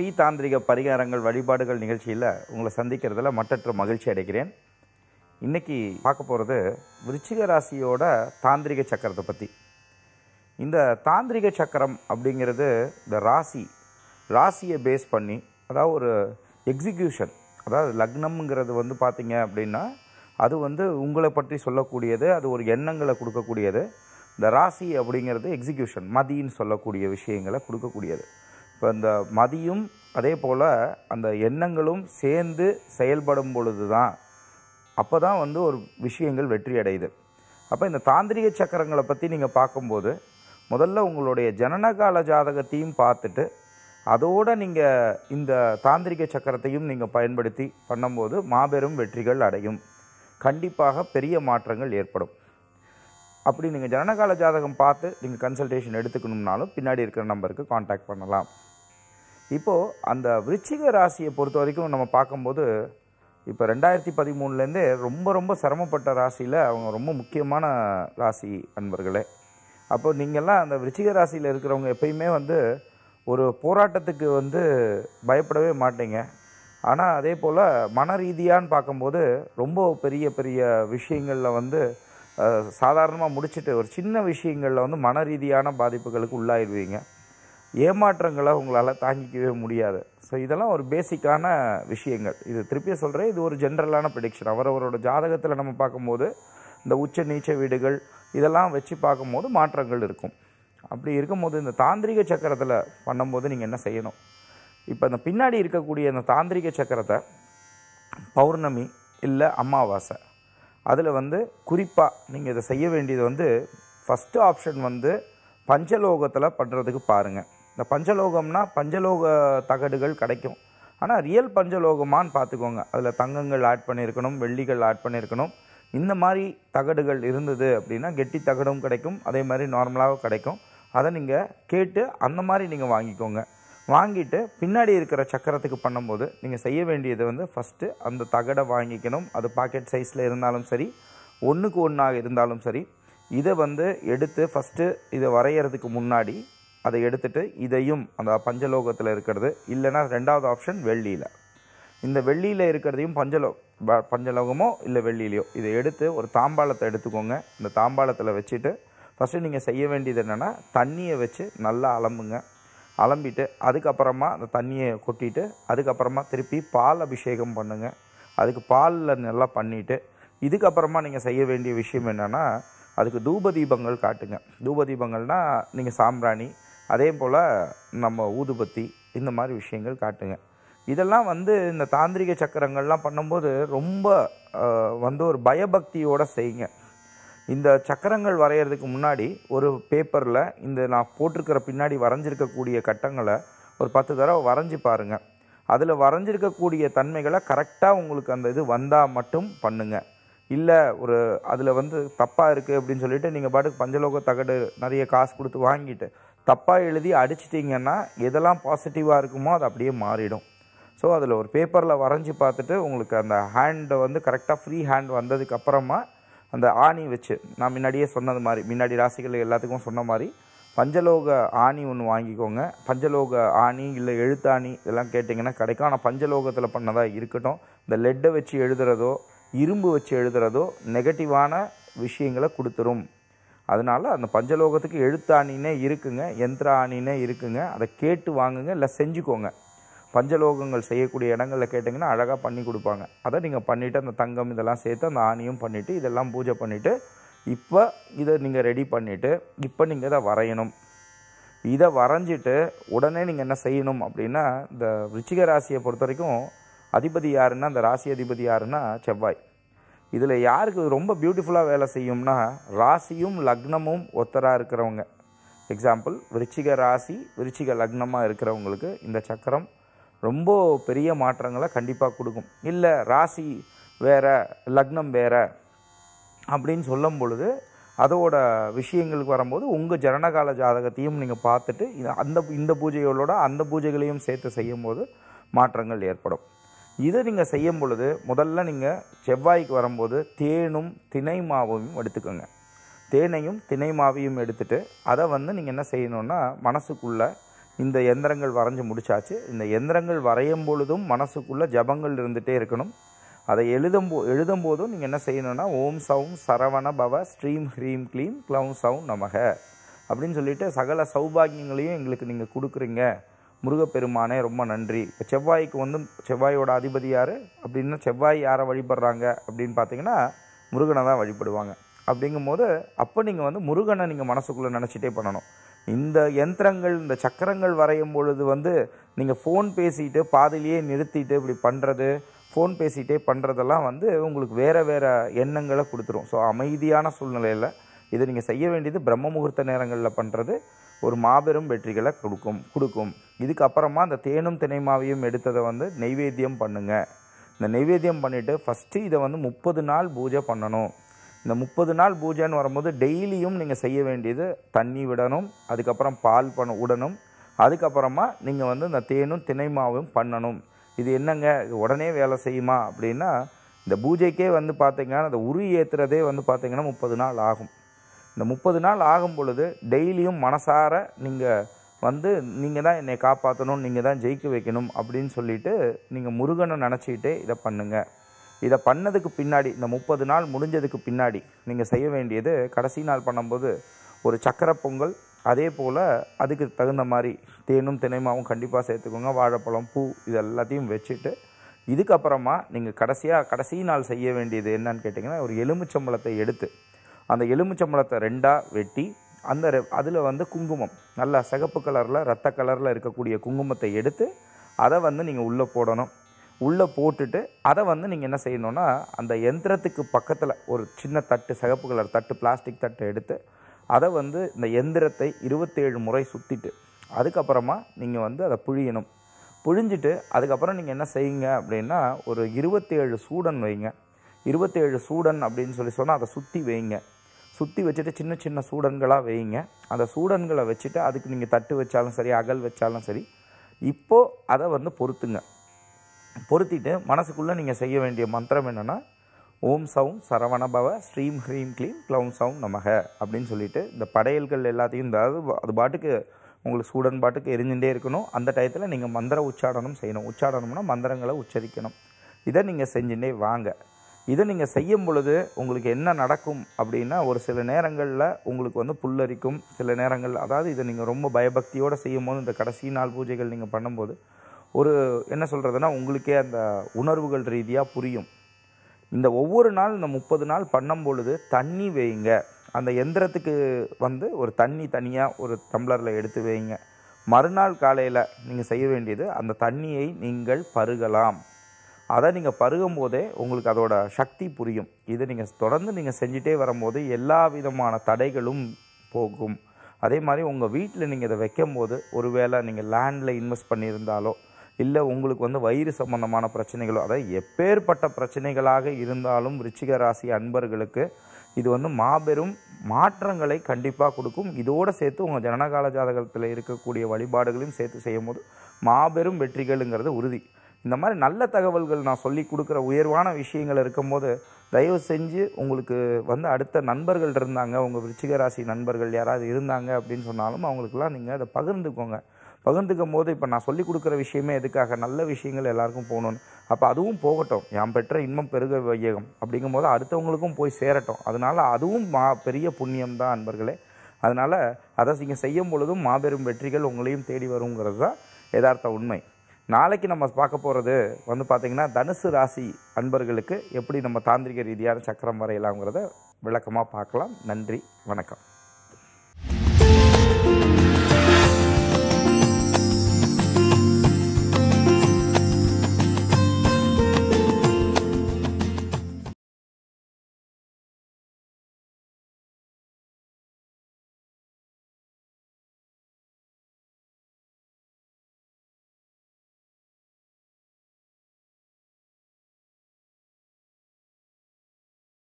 ஸ்ரீ தாந்திரிக பரிகாரங்கள் வழிபாடுகள் நிகழ்ச்சியில் உங்களை சந்திக்கிறதுல மற்றற்ற மகிழ்ச்சி அடைகிறேன் இன்றைக்கி பார்க்க போகிறது விருச்சிக ராசியோட தாந்திரிக சக்கரத்தை பற்றி இந்த தாந்திரிக சக்கரம் அப்படிங்கிறது இந்த ராசி ராசியை பேஸ் பண்ணி அதாவது ஒரு எக்ஸிக்யூஷன் அதாவது லக்னம்ங்கிறது வந்து பார்த்திங்க அப்படின்னா அது வந்து உங்களை பற்றி சொல்லக்கூடியது அது ஒரு எண்ணங்களை கொடுக்கக்கூடியது இந்த ராசி அப்படிங்கிறது எக்ஸிக்யூஷன் மதின்னு சொல்லக்கூடிய விஷயங்களை கொடுக்கக்கூடியது இப்போ இந்த மதியும் அதே போல் அந்த எண்ணங்களும் சேர்ந்து செயல்படும் பொழுது தான் அப்போ தான் வந்து ஒரு விஷயங்கள் வெற்றி அடையுது அப்போ இந்த தாந்திரிக சக்கரங்களை பற்றி நீங்கள் பார்க்கும்போது முதல்ல உங்களுடைய ஜனனகால ஜாதகத்தையும் பார்த்துட்டு அதோடு நீங்கள் இந்த தாந்திரிக சக்கரத்தையும் நீங்கள் பயன்படுத்தி பண்ணும்போது மாபெரும் வெற்றிகள் அடையும் கண்டிப்பாக பெரிய மாற்றங்கள் ஏற்படும் அப்படி நீங்கள் ஜனனகால ஜாதகம் பார்த்து நீங்கள் கன்சல்டேஷன் எடுத்துக்கணும்னாலும் பின்னாடி இருக்கிற நம்பருக்கு காண்டாக்ட் பண்ணலாம் இப்போது அந்த விருச்சிக ராசியை பொறுத்த வரைக்கும் நம்ம பார்க்கும்போது இப்போ ரெண்டாயிரத்தி பதிமூணுலேருந்தே ரொம்ப ரொம்ப சிரமப்பட்ட ராசியில் அவங்க ரொம்ப முக்கியமான ராசி அன்பர்களே அப்போ நீங்கள்லாம் அந்த விருச்சிக ராசியில் இருக்கிறவங்க எப்பயுமே வந்து ஒரு போராட்டத்துக்கு வந்து பயப்படவே மாட்டீங்க ஆனால் அதே போல் மன ரீதியான்னு பார்க்கும்போது ரொம்ப பெரிய பெரிய விஷயங்களில் வந்து சாதாரணமாக முடிச்சுட்டு ஒரு சின்ன விஷயங்களில் வந்து மன ரீதியான பாதிப்புகளுக்கு உள்ளாயிடுவீங்க ஏமாற்றங்களை உங்களால் தாங்கிக்கவே முடியாது ஸோ இதெல்லாம் ஒரு பேசிக்கான விஷயங்கள் இது திருப்பிய சொல்கிறேன் இது ஒரு ஜென்ரலான ப்ரிடிக்ஷன் அவரவரோட ஜாதகத்தில் நம்ம பார்க்கும்போது இந்த உச்ச நீச்ச வீடுகள் இதெல்லாம் வச்சு பார்க்கும்போது மாற்றங்கள் இருக்கும் அப்படி இருக்கும்போது இந்த தாந்திரிக சக்கரத்தில் பண்ணும்போது நீங்கள் என்ன செய்யணும் இப்போ அந்த பின்னாடி இருக்கக்கூடிய அந்த தாந்திரிக சக்கரத்தை பௌர்ணமி இல்லை அமாவாசை அதில் வந்து குறிப்பாக நீங்கள் இதை செய்ய வேண்டியது வந்து ஃபஸ்ட்டு ஆப்ஷன் வந்து பஞ்சலோகத்தில் பண்ணுறதுக்கு பாருங்கள் இந்த பஞ்சலோகம்னா பஞ்சலோக தகடுகள் கிடைக்கும் ஆனால் ரியல் பஞ்சலோகமானு பார்த்துக்கோங்க அதில் தங்கங்கள் ஆட் பண்ணியிருக்கணும் வெள்ளிகள் ஆட் பண்ணியிருக்கணும் இந்த மாதிரி தகடுகள் இருந்தது அப்படின்னா கெட்டி தகடும் கிடைக்கும் அதே மாதிரி நார்மலாக கிடைக்கும் அதை நீங்கள் கேட்டு அந்த மாதிரி நீங்கள் வாங்கிக்கோங்க வாங்கிட்டு பின்னாடி இருக்கிற சக்கரத்துக்கு பண்ணும்போது நீங்கள் செய்ய வேண்டியது வந்து ஃபஸ்ட்டு அந்த தகடை வாங்கிக்கணும் அது பாக்கெட் சைஸில் இருந்தாலும் சரி ஒன்றுக்கு ஒன்றாக இருந்தாலும் சரி இதை வந்து எடுத்து ஃபஸ்ட்டு இதை வரைகிறதுக்கு முன்னாடி அதை எடுத்துட்டு இதையும் அந்த பஞ்சலோகத்தில் இருக்கிறது இல்லைன்னா ரெண்டாவது ஆப்ஷன் வெள்ளியில் இந்த வெள்ளியில் இருக்கிறதையும் பஞ்சலோ பஞ்சலோகமோ இல்லை வெள்ளியிலையோ இதை எடுத்து ஒரு தாம்பாளத்தை எடுத்துக்கோங்க இந்த தாம்பாளத்தில் வச்சுட்டு ஃபஸ்ட்டு நீங்கள் செய்ய வேண்டியது என்னென்னா தண்ணியை வச்சு நல்லா அலம்புங்க அலம்பிட்டு அதுக்கப்புறமா அந்த தண்ணியை கொட்டிட்டு அதுக்கப்புறமா திருப்பி பால் அபிஷேகம் பண்ணுங்கள் அதுக்கு பாலில் நல்லா பண்ணிவிட்டு இதுக்கப்புறமா நீங்கள் செய்ய வேண்டிய விஷயம் என்னென்னா அதுக்கு தூப தீபங்கள் காட்டுங்க தூப தீபங்கள்னால் நீங்கள் சாம்பிராணி அதே போல் நம்ம ஊதுபத்தி இந்த மாதிரி விஷயங்கள் காட்டுங்க இதெல்லாம் வந்து இந்த தாந்திரிக சக்கரங்கள்லாம் பண்ணும்போது ரொம்ப வந்து ஒரு பயபக்தியோடு செய்யுங்க இந்த சக்கரங்கள் வரைகிறதுக்கு முன்னாடி ஒரு பேப்பரில் இந்த நான் போட்டிருக்கிற பின்னாடி வரைஞ்சிருக்கக்கூடிய கட்டங்களை ஒரு பத்து தடவை வரைஞ்சி பாருங்கள் அதில் வரைஞ்சிருக்கக்கூடிய தன்மைகளை கரெக்டாக உங்களுக்கு அந்த இது வந்தால் மட்டும் பண்ணுங்கள் இல்லை ஒரு அதில் வந்து தப்பாக இருக்குது அப்படின்னு சொல்லிவிட்டு நீங்கள் பாட்டுக்கு பஞ்சலோக தகடு நிறைய காசு கொடுத்து வாங்கிட்டு தப்பாக எழுதி அடிச்சிட்டிங்கன்னா எதெல்லாம் பாசிட்டிவாக இருக்குமோ அது அப்படியே மாறிடும் ஸோ அதில் ஒரு பேப்பரில் வரைஞ்சி பார்த்துட்டு உங்களுக்கு அந்த ஹேண்டை வந்து கரெக்டாக ஃப்ரீ ஹேண்ட் வந்ததுக்கப்புறமா அந்த ஆணி வச்சு நான் முன்னாடியே சொன்னது மாதிரி முன்னாடி ராசிகள் எல்லாத்துக்கும் சொன்ன மாதிரி பஞ்சலோக ஆணி ஒன்று வாங்கிக்கோங்க பஞ்சலோக ஆணி இல்லை எழுத்தாணி இதெல்லாம் கேட்டிங்கன்னா கிடைக்கும் ஆனால் பஞ்சலோகத்தில் பண்ணதாக இருக்கட்டும் இந்த லெட்டை வச்சு எழுதுகிறதோ இரும்பு வச்சு எழுதுகிறதோ நெகட்டிவான விஷயங்களை கொடுத்துரும் அதனால் அந்த பஞ்சலோகத்துக்கு எழுத்தாணினே இருக்குங்க ஆணினே இருக்குங்க அதை கேட்டு வாங்குங்க இல்லை செஞ்சுக்கோங்க பஞ்சலோகங்கள் செய்யக்கூடிய இடங்களில் கேட்டிங்கன்னா அழகாக பண்ணி கொடுப்பாங்க அதை நீங்கள் பண்ணிவிட்டு அந்த தங்கம் இதெல்லாம் சேர்த்து அந்த ஆணியும் பண்ணிவிட்டு இதெல்லாம் பூஜை பண்ணிவிட்டு இப்போ இதை நீங்கள் ரெடி பண்ணிவிட்டு இப்போ நீங்கள் இதை வரையணும் இதை வரைஞ்சிட்டு உடனே நீங்கள் என்ன செய்யணும் அப்படின்னா இந்த ரிச்சிக ராசியை பொறுத்த வரைக்கும் அதிபதி யாருன்னா அந்த ராசி அதிபதி யாருன்னா செவ்வாய் இதில் யாருக்கு ரொம்ப பியூட்டிஃபுல்லாக வேலை செய்யும்னா ராசியும் லக்னமும் ஒத்தராக இருக்கிறவங்க எக்ஸாம்பிள் விருச்சிக ராசி விருச்சிக லக்னமாக இருக்கிறவங்களுக்கு இந்த சக்கரம் ரொம்ப பெரிய மாற்றங்களை கண்டிப்பாக கொடுக்கும் இல்லை ராசி வேறு லக்னம் வேறு அப்படின்னு சொல்லும் பொழுது அதோட விஷயங்களுக்கு வரும்போது உங்கள் ஜனனகால ஜாதகத்தையும் நீங்கள் பார்த்துட்டு அந்த இந்த பூஜைகளோட அந்த பூஜைகளையும் சேர்த்து செய்யும்போது மாற்றங்கள் ஏற்படும் இதை நீங்கள் செய்யும் பொழுது முதல்ல நீங்கள் செவ்வாய்க்கு வரும்போது தேனும் திணை மாவையும் எடுத்துக்கோங்க தேனையும் திணை மாவையும் எடுத்துட்டு அதை வந்து நீங்கள் என்ன செய்யணுன்னா மனசுக்குள்ளே இந்த எந்திரங்கள் வரைஞ்சி முடிச்சாச்சு இந்த எந்திரங்கள் வரையும் பொழுதும் மனசுக்குள்ளே ஜபங்கள் இருந்துகிட்டே இருக்கணும் அதை எழுதும் போ எழுதும் போதும் நீங்கள் என்ன செய்யணும்னா ஓம் சவும் சரவண பவ ஸ்ட்ரீம் ஹ்ரீம் க்ளீம் க்ளவும் சவும் நமக அப்படின்னு சொல்லிட்டு சகல சௌபாகியங்களையும் எங்களுக்கு நீங்கள் கொடுக்குறீங்க முருகப்பெருமானே ரொம்ப நன்றி இப்போ செவ்வாய்க்கு வந்து செவ்வாயோட அதிபதி யார் அப்படின்னா செவ்வாய் யாரை வழிபடுறாங்க அப்படின்னு பார்த்தீங்கன்னா முருகனை தான் வழிபடுவாங்க அப்படிங்கும் போது அப்போ நீங்கள் வந்து முருகனை நீங்கள் மனசுக்குள்ளே நினச்சிட்டே பண்ணணும் இந்த யந்திரங்கள் இந்த சக்கரங்கள் வரையும் பொழுது வந்து நீங்கள் ஃபோன் பேசிட்டு பாதிலேயே நிறுத்திட்டு இப்படி பண்ணுறது ஃபோன் பேசிகிட்டே பண்ணுறதெல்லாம் வந்து உங்களுக்கு வேறு வேறு எண்ணங்களை கொடுத்துரும் ஸோ அமைதியான சூழ்நிலையில் இதை நீங்கள் செய்ய வேண்டியது பிரம்ம முகூர்த்த நேரங்களில் பண்ணுறது ஒரு மாபெரும் வெற்றிகளை கொடுக்கும் கொடுக்கும் இதுக்கப்புறமா அந்த தேனும் தினைமாவையும் எடுத்ததை வந்து நெய்வேத்தியம் பண்ணுங்கள் இந்த நெய்வேத்தியம் பண்ணிவிட்டு ஃபஸ்ட்டு இதை வந்து முப்பது நாள் பூஜை பண்ணணும் இந்த முப்பது நாள் பூஜைன்னு வரும்போது டெய்லியும் நீங்கள் செய்ய வேண்டியது தண்ணி விடணும் அதுக்கப்புறம் பால் பண்ண விடணும் அதுக்கப்புறமா நீங்கள் வந்து இந்த தேனும் தினைமாவும் பண்ணணும் இது என்னங்க உடனே வேலை செய்யுமா அப்படின்னா இந்த பூஜைக்கே வந்து பார்த்திங்கன்னா அந்த உரு ஏற்றுறதே வந்து பார்த்திங்கன்னா முப்பது நாள் ஆகும் இந்த முப்பது நாள் ஆகும் பொழுது டெய்லியும் மனசார நீங்கள் வந்து நீங்கள் தான் என்னை காப்பாற்றணும் நீங்கள் தான் ஜெயிக்க வைக்கணும் அப்படின்னு சொல்லிட்டு நீங்கள் முருகனை நினச்சிக்கிட்டே இதை பண்ணுங்கள் இதை பண்ணதுக்கு பின்னாடி இந்த முப்பது நாள் முடிஞ்சதுக்கு பின்னாடி நீங்கள் செய்ய வேண்டியது கடைசி நாள் பண்ணும்போது ஒரு சக்கரை பொங்கல் அதே போல் அதுக்கு தகுந்த மாதிரி தேனும் தினைமாவும் கண்டிப்பாக சேர்த்துக்கோங்க வாழைப்பழம் பூ இது எல்லாத்தையும் வச்சுட்டு இதுக்கப்புறமா நீங்கள் கடைசியாக கடைசி நாள் செய்ய வேண்டியது என்னன்னு கேட்டிங்கன்னா ஒரு எலுமிச்சம்பழத்தை எடுத்து அந்த எலுமிச்சம்பழத்தை ரெண்டாக வெட்டி அந்த அதில் வந்து குங்குமம் நல்லா சிகப்பு கலரில் ரத்த கலரில் இருக்கக்கூடிய குங்குமத்தை எடுத்து அதை வந்து நீங்கள் உள்ளே போடணும் உள்ளே போட்டுட்டு அதை வந்து நீங்கள் என்ன செய்யணுன்னா அந்த எந்திரத்துக்கு பக்கத்தில் ஒரு சின்ன தட்டு சிகப்பு கலர் தட்டு பிளாஸ்டிக் தட்டை எடுத்து அதை வந்து இந்த எந்திரத்தை இருபத்தேழு முறை சுற்றிட்டு அதுக்கப்புறமா நீங்கள் வந்து அதை புழியணும் புழிஞ்சிட்டு அதுக்கப்புறம் நீங்கள் என்ன செய்யுங்க அப்படின்னா ஒரு இருபத்தேழு சூடன் வைங்க இருபத்தேழு சூடன் அப்படின்னு சொல்லி சொன்னால் அதை சுற்றி வைங்க சுற்றி வச்சுட்டு சின்ன சின்ன சூடன்களாக வைங்க அந்த சூடன்களை வச்சுட்டு அதுக்கு நீங்கள் தட்டு வச்சாலும் சரி அகல் வச்சாலும் சரி இப்போது அதை வந்து பொருத்துங்க பொருத்திட்டு மனசுக்குள்ளே நீங்கள் செய்ய வேண்டிய மந்திரம் என்னென்னா ஓம் சவும் சரவணபவ ஸ்ரீம் ஹ்ரீம் க்ளீம் க்ளவுன் சவும் நமக அப்படின்னு சொல்லிட்டு இந்த படையல்கள் எல்லாத்தையும் இந்த அது பாட்டுக்கு உங்களுக்கு சூடன் பாட்டுக்கு எரிஞ்சுட்டே இருக்கணும் அந்த டயத்தில் நீங்கள் மந்திர உச்சாடனம் செய்யணும் உச்சாடனம்னா மந்திரங்களை உச்சரிக்கணும் இதை நீங்கள் செஞ்சுட்டே வாங்க இதை நீங்கள் செய்யும் பொழுது உங்களுக்கு என்ன நடக்கும் அப்படின்னா ஒரு சில நேரங்களில் உங்களுக்கு வந்து புல்லரிக்கும் சில நேரங்கள் அதாவது இதை நீங்கள் ரொம்ப பயபக்தியோடு செய்யும் போது இந்த கடைசி நாள் பூஜைகள் நீங்கள் பண்ணும்போது ஒரு என்ன சொல்கிறதுனா உங்களுக்கே அந்த உணர்வுகள் ரீதியாக புரியும் இந்த ஒவ்வொரு நாள் இந்த முப்பது நாள் பண்ணும் பொழுது தண்ணி வேயுங்க அந்த எந்திரத்துக்கு வந்து ஒரு தண்ணி தனியாக ஒரு டம்ளரில் எடுத்து வைங்க மறுநாள் காலையில் நீங்கள் செய்ய வேண்டியது அந்த தண்ணியை நீங்கள் பருகலாம் அதை நீங்கள் பருகும் போதே உங்களுக்கு அதோட சக்தி புரியும் இதை நீங்கள் தொடர்ந்து நீங்கள் செஞ்சுட்டே வரும்போது எல்லா விதமான தடைகளும் போகும் அதே மாதிரி உங்கள் வீட்டில் நீங்கள் இதை வைக்கும்போது ஒருவேளை நீங்கள் லேண்டில் இன்வெஸ்ட் பண்ணியிருந்தாலோ இல்லை உங்களுக்கு வந்து வயிறு சம்பந்தமான பிரச்சனைகளோ அதாவது எப்பேற்பட்ட பிரச்சனைகளாக இருந்தாலும் ரிச்சிக ராசி அன்பர்களுக்கு இது வந்து மாபெரும் மாற்றங்களை கண்டிப்பாக கொடுக்கும் இதோடு சேர்த்து உங்கள் ஜனனகால ஜாதகத்தில் இருக்கக்கூடிய வழிபாடுகளையும் சேர்த்து செய்யும்போது மாபெரும் வெற்றிகள்ங்கிறது உறுதி இந்த மாதிரி நல்ல தகவல்கள் நான் சொல்லி கொடுக்குற உயர்வான விஷயங்கள் இருக்கும்போது தயவு செஞ்சு உங்களுக்கு வந்து அடுத்த நண்பர்கள் இருந்தாங்க உங்கள் விருச்சிகராசி நண்பர்கள் யாராவது இருந்தாங்க அப்படின்னு சொன்னாலும் அவங்களுக்குலாம் நீங்கள் அதை பகிர்ந்துக்கோங்க பகிர்ந்துக்கும் போது இப்போ நான் சொல்லிக் கொடுக்குற விஷயமே எதுக்காக நல்ல விஷயங்கள் எல்லாருக்கும் போகணும்னு அப்போ அதுவும் போகட்டும் என் பெற்ற இன்பம் பெருக வையகம் அப்படிங்கும் போது அடுத்தவங்களுக்கும் போய் சேரட்டும் அதனால் அதுவும் மா பெரிய புண்ணியம் தான் அன்பர்களே அதனால் அதை நீங்கள் செய்யும் பொழுதும் மாபெரும் வெற்றிகள் உங்களையும் தேடி வருங்கிறது தான் யதார்த்த உண்மை நாளைக்கு நம்ம பார்க்க போகிறது வந்து பார்த்திங்கன்னா தனுசு ராசி அன்பர்களுக்கு எப்படி நம்ம தாந்திரிக ரீதியான சக்கரம் வரையலாங்கிறத விளக்கமாக பார்க்கலாம் நன்றி வணக்கம்